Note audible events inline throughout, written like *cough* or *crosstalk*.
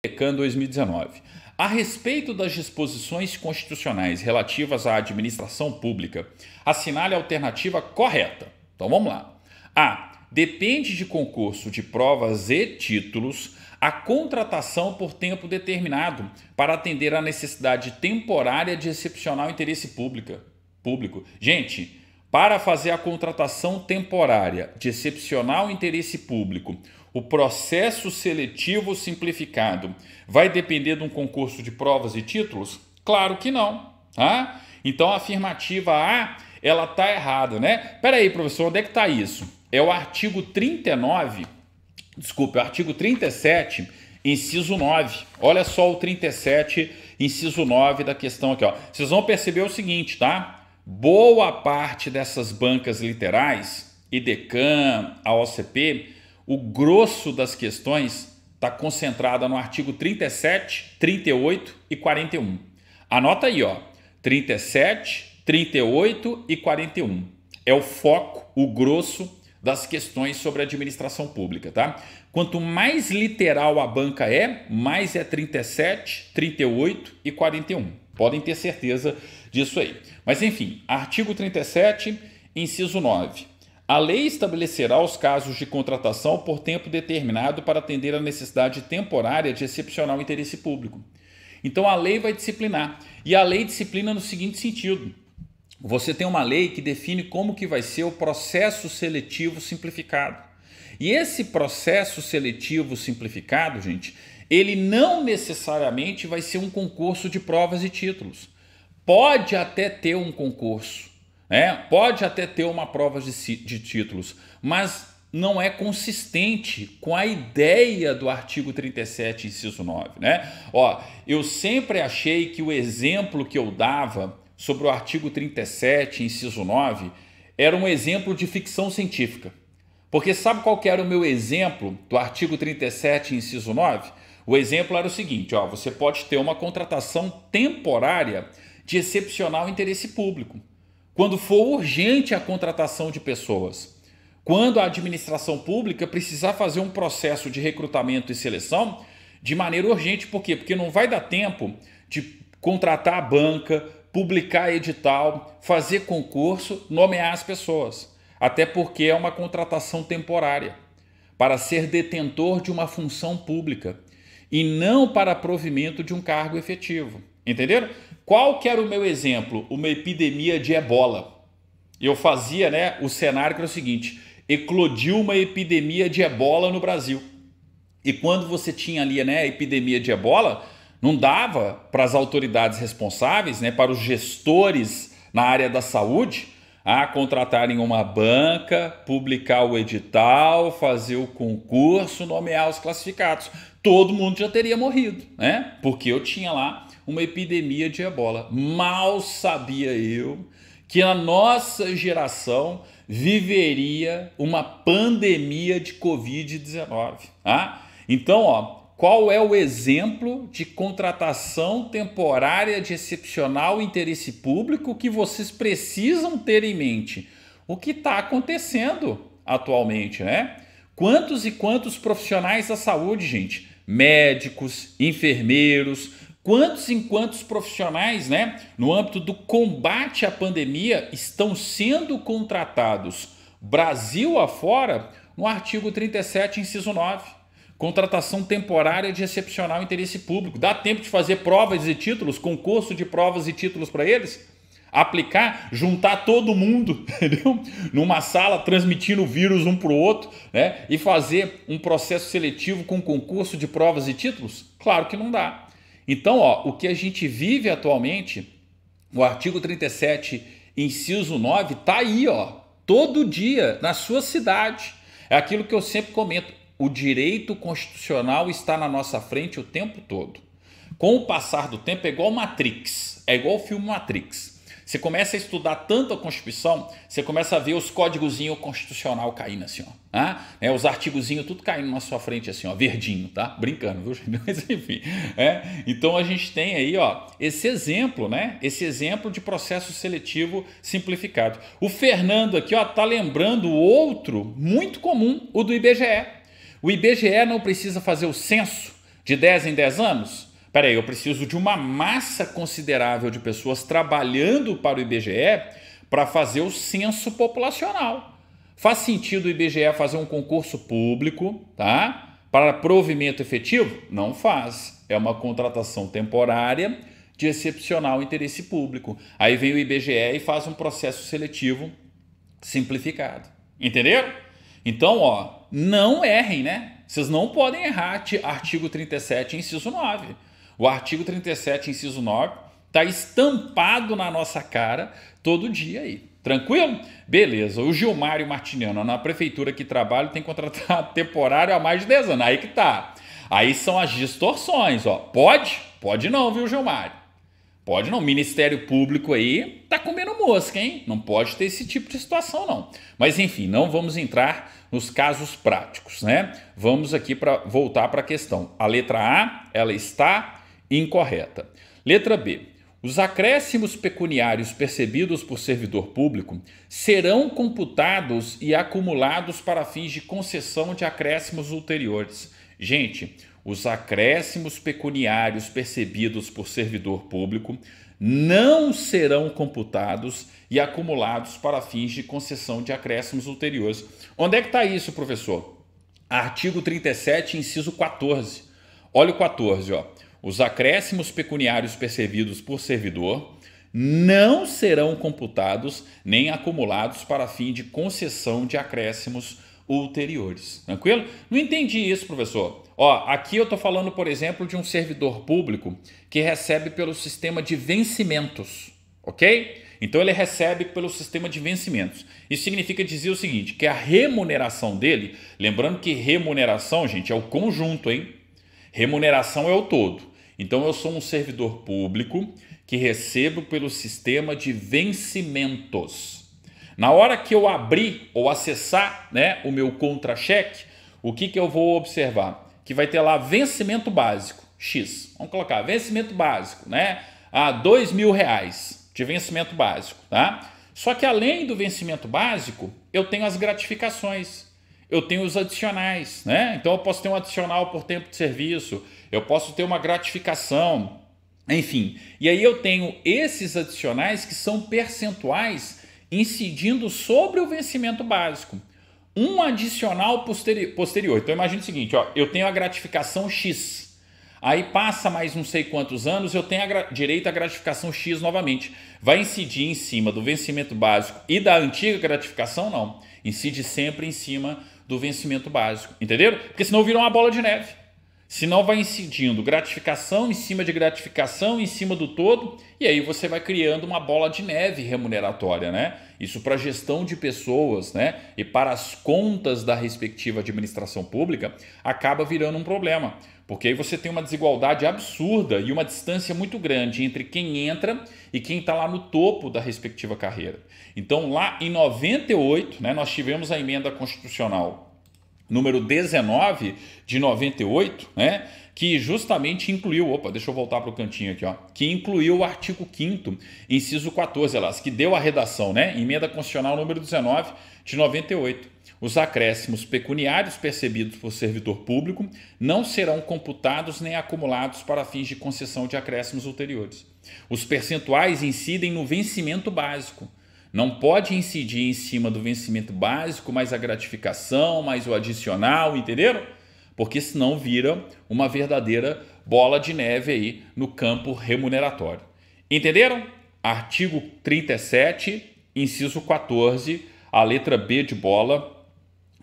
PECAN 2019. A respeito das disposições constitucionais relativas à administração pública, assinale a alternativa correta. Então vamos lá. A. Depende de concurso de provas e títulos a contratação por tempo determinado para atender à necessidade temporária de excepcional interesse público. público. Gente, para fazer a contratação temporária de excepcional interesse público, o processo seletivo simplificado vai depender de um concurso de provas e títulos? Claro que não. Tá? Então a afirmativa A ela está errada, né? Peraí, professor, onde é que está isso? É o artigo 39, desculpa, é o artigo 37, inciso 9. Olha só o 37, inciso 9 da questão aqui. Ó. Vocês vão perceber o seguinte, tá? Boa parte dessas bancas literais, IDECAM, a OCP, o grosso das questões está concentrada no artigo 37, 38 e 41. Anota aí, ó. 37, 38 e 41. É o foco, o grosso das questões sobre administração pública, tá? Quanto mais literal a banca é, mais é 37, 38 e 41. Podem ter certeza disso aí. Mas enfim, artigo 37, inciso 9. A lei estabelecerá os casos de contratação por tempo determinado para atender à necessidade temporária de excepcional interesse público. Então a lei vai disciplinar. E a lei disciplina no seguinte sentido: você tem uma lei que define como que vai ser o processo seletivo simplificado. E esse processo seletivo simplificado, gente, ele não necessariamente vai ser um concurso de provas e títulos. Pode até ter um concurso, né? pode até ter uma prova de, de títulos, mas não é consistente com a ideia do artigo 37, inciso 9. Né? Ó, eu sempre achei que o exemplo que eu dava sobre o artigo 37, inciso 9, era um exemplo de ficção científica. Porque sabe qual era o meu exemplo do artigo 37, inciso 9? O exemplo era o seguinte: ó, você pode ter uma contratação temporária de excepcional interesse público, quando for urgente a contratação de pessoas, quando a administração pública precisar fazer um processo de recrutamento e seleção de maneira urgente, por quê? Porque não vai dar tempo de contratar a banca, publicar edital, fazer concurso, nomear as pessoas, até porque é uma contratação temporária para ser detentor de uma função pública e não para provimento de um cargo efetivo. Entenderam? Qual que era o meu exemplo? Uma epidemia de ebola. Eu fazia né, o cenário que era o seguinte: eclodiu uma epidemia de ebola no Brasil. E quando você tinha ali né, a epidemia de ebola, não dava para as autoridades responsáveis, né, para os gestores na área da saúde, a contratarem uma banca, publicar o edital, fazer o concurso, nomear os classificados todo mundo já teria morrido, né? Porque eu tinha lá uma epidemia de ebola. Mal sabia eu que a nossa geração viveria uma pandemia de Covid-19. Tá? Então, ó, qual é o exemplo de contratação temporária de excepcional interesse público que vocês precisam ter em mente? O que está acontecendo atualmente, né? Quantos e quantos profissionais da saúde, gente, médicos, enfermeiros, quantos e quantos profissionais, né, no âmbito do combate à pandemia estão sendo contratados Brasil afora no artigo 37, inciso 9 contratação temporária de excepcional interesse público. Dá tempo de fazer provas e títulos, concurso de provas e títulos para eles? aplicar, juntar todo mundo *laughs* entendeu? numa sala, transmitindo o vírus um para o outro, né? e fazer um processo seletivo com concurso de provas e títulos? Claro que não dá. Então, ó, o que a gente vive atualmente, o artigo 37, inciso 9, tá aí, ó, todo dia, na sua cidade. É aquilo que eu sempre comento: o direito constitucional está na nossa frente o tempo todo. Com o passar do tempo, é igual Matrix, é igual o filme Matrix. Você começa a estudar tanto a Constituição, você começa a ver os códigozinhos constitucional caindo assim, ó. né, é, os artigozinhos tudo caindo na sua frente assim, ó, verdinho, tá? Brincando, viu? *laughs* Mas enfim. É. Então a gente tem aí, ó, esse exemplo, né? Esse exemplo de processo seletivo simplificado. O Fernando aqui, ó, tá lembrando outro muito comum, o do IBGE. O IBGE não precisa fazer o censo de 10 em 10 anos? Peraí, eu preciso de uma massa considerável de pessoas trabalhando para o IBGE para fazer o censo populacional. Faz sentido o IBGE fazer um concurso público, tá? Para provimento efetivo? Não faz. É uma contratação temporária de excepcional interesse público. Aí vem o IBGE e faz um processo seletivo simplificado. Entenderam? Então, ó, não errem, né? Vocês não podem errar artigo 37, inciso 9. O artigo 37, inciso 9, está estampado na nossa cara todo dia aí. Tranquilo? Beleza. O Gilmário Martiniano, na prefeitura que trabalha tem contratado *laughs* temporário há mais de 10 anos. Aí que tá. Aí são as distorções, ó. Pode? Pode não, viu, Gilmário? Pode não. O Ministério Público aí tá comendo mosca, hein? Não pode ter esse tipo de situação, não. Mas enfim, não vamos entrar nos casos práticos, né? Vamos aqui para voltar para a questão. A letra A, ela está incorreta. Letra B. Os acréscimos pecuniários percebidos por servidor público serão computados e acumulados para fins de concessão de acréscimos ulteriores. Gente, os acréscimos pecuniários percebidos por servidor público não serão computados e acumulados para fins de concessão de acréscimos ulteriores. Onde é que está isso, professor? Artigo 37, inciso 14. Olha o 14, ó. Os acréscimos pecuniários percebidos por servidor não serão computados nem acumulados para fim de concessão de acréscimos ulteriores. Tranquilo? Não entendi isso, professor. Ó, aqui eu estou falando, por exemplo, de um servidor público que recebe pelo sistema de vencimentos, ok? Então ele recebe pelo sistema de vencimentos. Isso significa dizer o seguinte, que a remuneração dele, lembrando que remuneração, gente, é o conjunto, hein? Remuneração é o todo. Então eu sou um servidor público que recebo pelo sistema de vencimentos. Na hora que eu abrir ou acessar né, o meu contra-cheque, o que, que eu vou observar? Que vai ter lá vencimento básico, X. Vamos colocar vencimento básico, né? A ah, dois mil reais de vencimento básico, tá? Só que além do vencimento básico, eu tenho as gratificações eu tenho os adicionais, né? Então eu posso ter um adicional por tempo de serviço, eu posso ter uma gratificação, enfim. E aí eu tenho esses adicionais que são percentuais incidindo sobre o vencimento básico. Um adicional posteri posterior. Então imagine o seguinte, ó, eu tenho a gratificação X, Aí passa mais não sei quantos anos, eu tenho direito à gratificação X novamente. Vai incidir em cima do vencimento básico e da antiga gratificação? Não. Incide sempre em cima do vencimento básico. Entenderam? Porque senão virou uma bola de neve. Senão vai incidindo gratificação em cima de gratificação em cima do todo, e aí você vai criando uma bola de neve remuneratória, né? Isso para a gestão de pessoas, né? E para as contas da respectiva administração pública, acaba virando um problema. Porque aí você tem uma desigualdade absurda e uma distância muito grande entre quem entra e quem está lá no topo da respectiva carreira. Então, lá em 98, né, nós tivemos a emenda constitucional número 19 de 98, né? Que justamente incluiu, opa, deixa eu voltar para o cantinho aqui, ó, que incluiu o artigo 5 inciso 14, elas, que deu a redação, né? Emenda constitucional número 19 de 98. Os acréscimos pecuniários percebidos por servidor público não serão computados nem acumulados para fins de concessão de acréscimos ulteriores. Os percentuais incidem no vencimento básico, não pode incidir em cima do vencimento básico, mais a gratificação, mais o adicional, entenderam? Porque senão vira uma verdadeira bola de neve aí no campo remuneratório. Entenderam? Artigo 37, inciso 14, a letra B de bola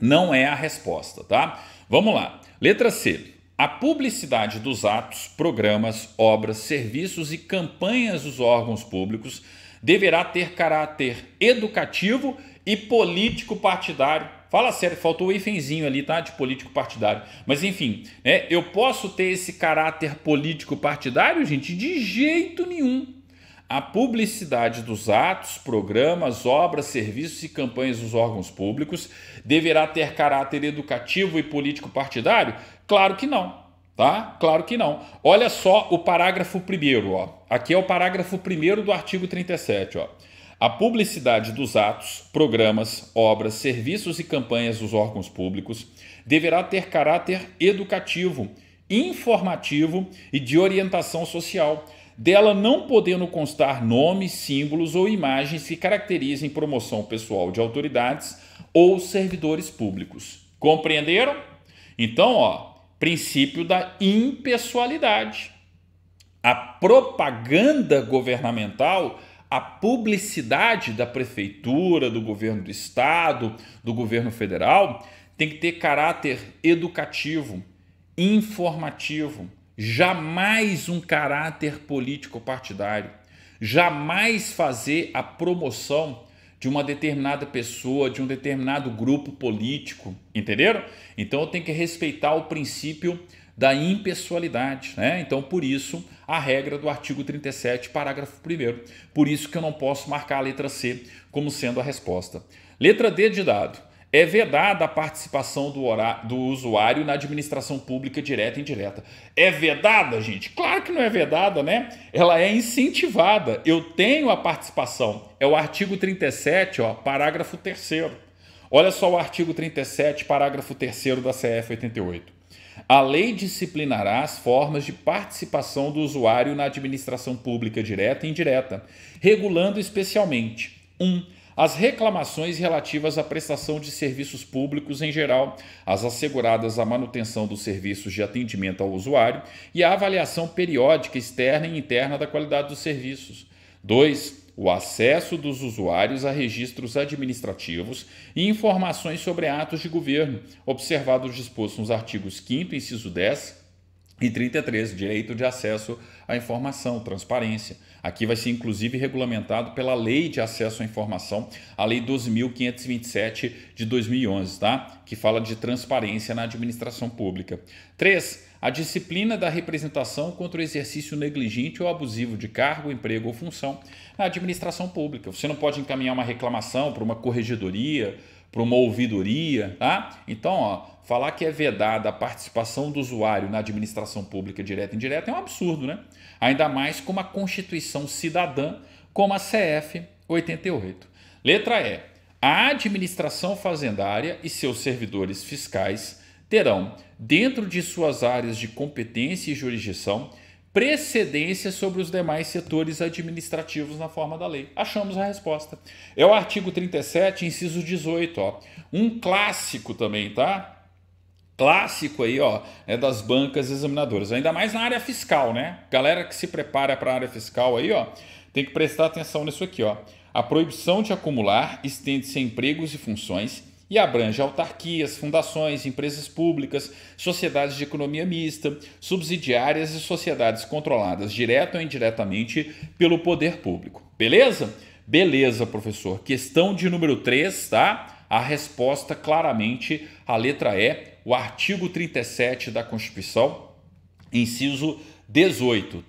não é a resposta, tá? Vamos lá. Letra C. A publicidade dos atos, programas, obras, serviços e campanhas dos órgãos públicos deverá ter caráter educativo e político partidário. Fala sério, faltou o ifenzinho ali, tá? De político partidário. Mas enfim, né? eu posso ter esse caráter político partidário, gente? De jeito nenhum. A publicidade dos atos, programas, obras, serviços e campanhas dos órgãos públicos deverá ter caráter educativo e político partidário? Claro que não. Tá? Claro que não. Olha só o parágrafo primeiro, ó. Aqui é o parágrafo primeiro do artigo 37, ó. A publicidade dos atos, programas, obras, serviços e campanhas dos órgãos públicos deverá ter caráter educativo, informativo e de orientação social, dela não podendo constar nomes, símbolos ou imagens que caracterizem promoção pessoal de autoridades ou servidores públicos. Compreenderam? Então, ó, princípio da impessoalidade. A propaganda governamental, a publicidade da prefeitura, do governo do estado, do governo federal, tem que ter caráter educativo, informativo, jamais um caráter político partidário, jamais fazer a promoção de uma determinada pessoa, de um determinado grupo político, entenderam? Então eu tenho que respeitar o princípio da impessoalidade, né? Então por isso a regra do artigo 37, parágrafo 1 Por isso que eu não posso marcar a letra C como sendo a resposta. Letra D de dado é vedada a participação do, do, usuário na administração pública direta e indireta. É vedada, gente? Claro que não é vedada, né? Ela é incentivada. Eu tenho a participação. É o artigo 37, ó, parágrafo 3 Olha só o artigo 37, parágrafo 3 da CF 88. A lei disciplinará as formas de participação do usuário na administração pública direta e indireta, regulando especialmente 1. Um, as reclamações relativas à prestação de serviços públicos em geral, as asseguradas à manutenção dos serviços de atendimento ao usuário e a avaliação periódica externa e interna da qualidade dos serviços. 2 o acesso dos usuários a registros administrativos e informações sobre atos de governo, observados disposto nos artigos 5º, inciso 10, e 33, direito de acesso à informação, transparência. Aqui vai ser inclusive regulamentado pela Lei de Acesso à Informação, a Lei 12.527 de 2011, tá? Que fala de transparência na administração pública. 3. A disciplina da representação contra o exercício negligente ou abusivo de cargo, emprego ou função na administração pública. Você não pode encaminhar uma reclamação para uma corregedoria, para uma ouvidoria, tá? Então, ó, falar que é vedada a participação do usuário na administração pública direta e indireta é um absurdo, né? Ainda mais com uma Constituição cidadã como a CF 88. Letra E. A administração fazendária e seus servidores fiscais terão, dentro de suas áreas de competência e jurisdição, precedência sobre os demais setores administrativos na forma da lei? Achamos a resposta. É o artigo 37, inciso 18, ó. Um clássico também, tá? Clássico aí, ó, é das bancas examinadoras, ainda mais na área fiscal, né? Galera que se prepara para a área fiscal aí, ó, tem que prestar atenção nisso aqui, ó. A proibição de acumular estende-se a empregos e funções e abrange autarquias, fundações, empresas públicas, sociedades de economia mista, subsidiárias e sociedades controladas direta ou indiretamente pelo poder público. Beleza? Beleza, professor. Questão de número 3, tá? A resposta claramente a letra E, o artigo 37 da Constituição, inciso 18.